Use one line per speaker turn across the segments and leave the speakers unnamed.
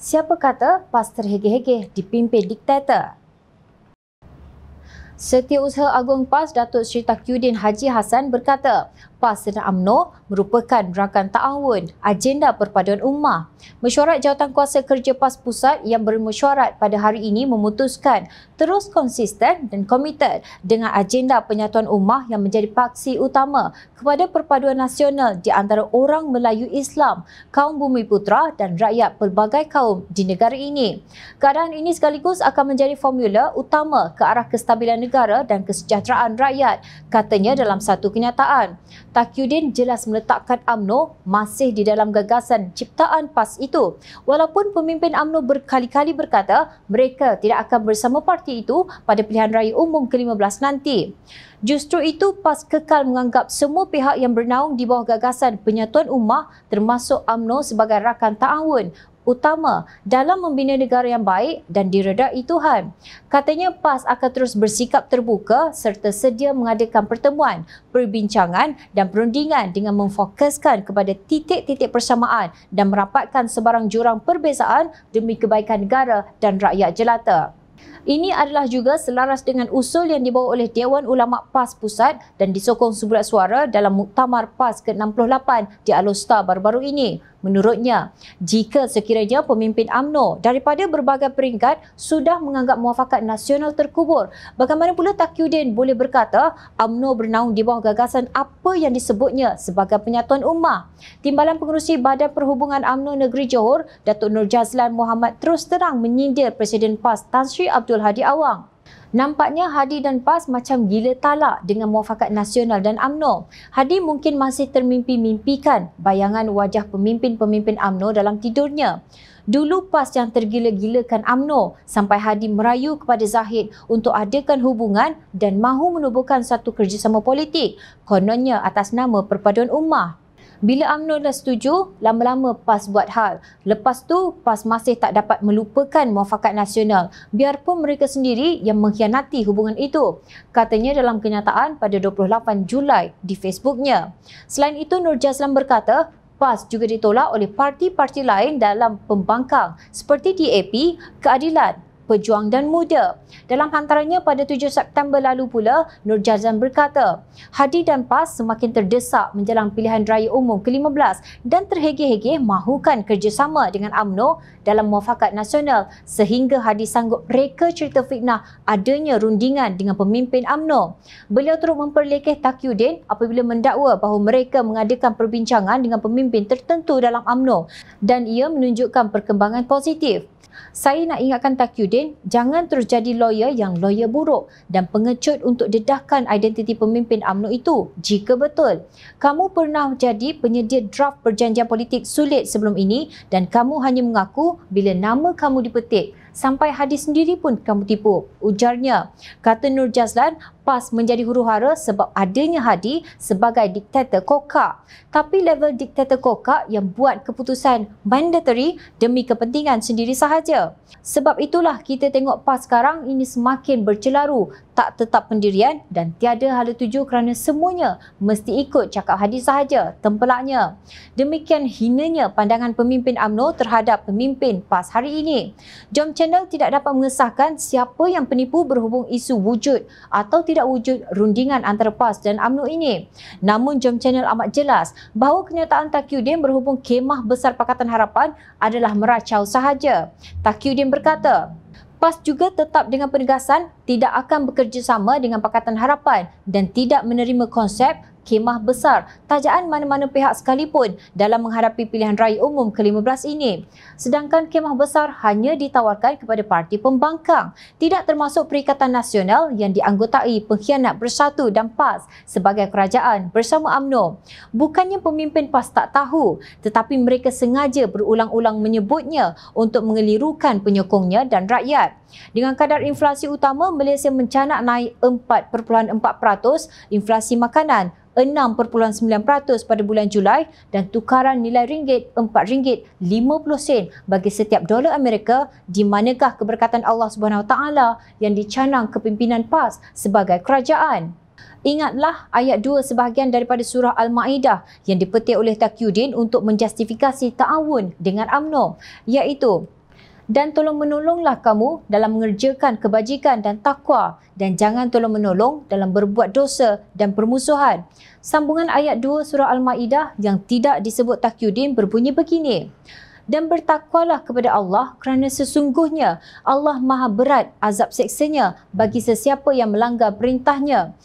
Siapa kata PAS terhege-hege dipimpin diktator? Setiausaha Agong PAS, Datuk Sri Takyudin Haji Hassan berkata, Pas dan UMNO merupakan rakan ta'awun agenda perpaduan ummah. Mesyuarat kuasa kerja PAS Pusat yang bermesyuarat pada hari ini memutuskan terus konsisten dan komited dengan agenda penyatuan ummah yang menjadi paksi utama kepada perpaduan nasional di antara orang Melayu Islam, kaum bumi putra dan rakyat pelbagai kaum di negara ini. Keadaan ini sekaligus akan menjadi formula utama ke arah kestabilan negara dan kesejahteraan rakyat, katanya dalam satu kenyataan. Takyudin jelas meletakkan AMNO masih di dalam gagasan ciptaan PAS itu. Walaupun pemimpin AMNO berkali-kali berkata mereka tidak akan bersama parti itu pada pilihan raya umum ke-15 nanti. Justru itu PAS kekal menganggap semua pihak yang bernaung di bawah gagasan penyatuan ummah termasuk AMNO sebagai rakan ta'awun utama dalam membina negara yang baik dan diredai Tuhan. Katanya PAS akan terus bersikap terbuka serta sedia mengadakan pertemuan, perbincangan dan perundingan dengan memfokuskan kepada titik-titik persamaan dan merapatkan sebarang jurang perbezaan demi kebaikan negara dan rakyat jelata. Ini adalah juga selaras dengan usul yang dibawa oleh Dewan Ulama PAS Pusat dan disokong sebulat suara dalam Muktamar PAS ke-68 di Alostar baru-baru ini. Menurutnya, jika sekiranya pemimpin AMNO daripada berbagai peringkat sudah menganggap muafakat nasional terkubur, bagaimana pula Takyudin boleh berkata AMNO bernaung di bawah gagasan apa yang disebutnya sebagai penyatuan ummah? Timbalan Pengerusi Badan Perhubungan AMNO Negeri Johor, Datuk Nur Jazlan Muhammad terus terang menyindir Presiden PAS Tan Sri Abdul Hadi Awang. Nampaknya Hadi dan PAS macam gila talak dengan muafakat nasional dan AMNO. Hadi mungkin masih termimpi-mimpikan bayangan wajah pemimpin-pemimpin UMNO dalam tidurnya. Dulu PAS yang tergila-gilakan AMNO sampai Hadi merayu kepada Zahid untuk adakan hubungan dan mahu menubuhkan satu kerjasama politik kononnya atas nama Perpaduan Ummah. Bila UMNO dah setuju, lama-lama PAS buat hal. Lepas tu, PAS masih tak dapat melupakan muafakat nasional. Biarpun mereka sendiri yang mengkhianati hubungan itu. Katanya dalam kenyataan pada 28 Julai di Facebooknya. Selain itu, Nur Jazlan berkata, PAS juga ditolak oleh parti-parti lain dalam pembangkang seperti DAP, Keadilan, pejuang dan muda. Dalam hantarannya pada 7 September lalu pula, Nur Jazan berkata, Hadi dan PAS semakin terdesak menjelang pilihan raya umum ke-15 dan terhege-hege mahukan kerjasama dengan AMNO dalam muafakat nasional sehingga Hadi sanggup reka cerita fitnah adanya rundingan dengan pemimpin AMNO. Beliau turut memperlekeh Takyudin apabila mendakwa bahawa mereka mengadakan perbincangan dengan pemimpin tertentu dalam AMNO dan ia menunjukkan perkembangan positif. Saya nak ingatkan Takyudin Jin, jangan terus jadi lawyer yang lawyer buruk dan pengecut untuk dedahkan identiti pemimpin UMNO itu jika betul. Kamu pernah jadi penyedia draft perjanjian politik sulit sebelum ini dan kamu hanya mengaku bila nama kamu dipetik sampai hadis sendiri pun kamu tipu. Ujarnya, kata Nur Jazlan, PAS menjadi huru hara sebab adanya Hadi sebagai diktator koka. Tapi level diktator koka yang buat keputusan mandatory demi kepentingan sendiri sahaja. Sebab itulah kita tengok PAS sekarang ini semakin bercelaru, tak tetap pendirian dan tiada hal tuju kerana semuanya mesti ikut cakap Hadi sahaja, tempelaknya. Demikian hinanya pandangan pemimpin AMNO terhadap pemimpin PAS hari ini. Jom channel tidak dapat mengesahkan siapa yang penipu berhubung isu wujud atau tidak wujud rundingan antara PAS dan UMNO ini. Namun Jom Channel amat jelas bahawa kenyataan Takyudin berhubung kemah besar Pakatan Harapan adalah meracau sahaja. Takyudin berkata, PAS juga tetap dengan penegasan tidak akan bekerjasama dengan Pakatan Harapan dan tidak menerima konsep kemah besar tajaan mana-mana pihak sekalipun dalam menghadapi pilihan raya umum ke-15 ini. Sedangkan kemah besar hanya ditawarkan kepada parti pembangkang, tidak termasuk Perikatan Nasional yang dianggotai Pengkhianat Bersatu dan PAS sebagai kerajaan bersama AMNO. Bukannya pemimpin PAS tak tahu, tetapi mereka sengaja berulang-ulang menyebutnya untuk mengelirukan penyokongnya dan rakyat. Dengan kadar inflasi utama, Malaysia mencanak naik 4.4% inflasi makanan 6.9% pada bulan Julai dan tukaran nilai ringgit RM4.50 bagi setiap dolar Amerika di manakah keberkatan Allah Subhanahu Taala yang dicanang kepimpinan PAS sebagai kerajaan. Ingatlah ayat 2 sebahagian daripada surah Al-Ma'idah yang dipetik oleh Taqiyuddin untuk menjustifikasi ta'awun dengan UMNO iaitu dan tolong menolonglah kamu dalam mengerjakan kebajikan dan takwa dan jangan tolong menolong dalam berbuat dosa dan permusuhan. Sambungan ayat 2 surah Al-Maidah yang tidak disebut takyudin berbunyi begini dan bertakwalah kepada Allah kerana sesungguhnya Allah maha berat azab seksanya bagi sesiapa yang melanggar perintahnya.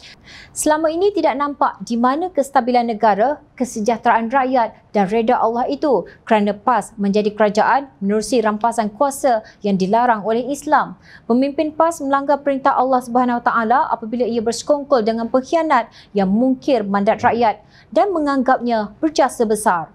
Selama ini tidak nampak di mana kestabilan negara, kesejahteraan rakyat dan reda Allah itu kerana PAS menjadi kerajaan menerusi rampasan kuasa yang dilarang oleh Islam. Pemimpin PAS melanggar perintah Allah Subhanahu Taala apabila ia bersekongkol dengan pengkhianat yang mungkir mandat rakyat dan menganggapnya berjasa besar.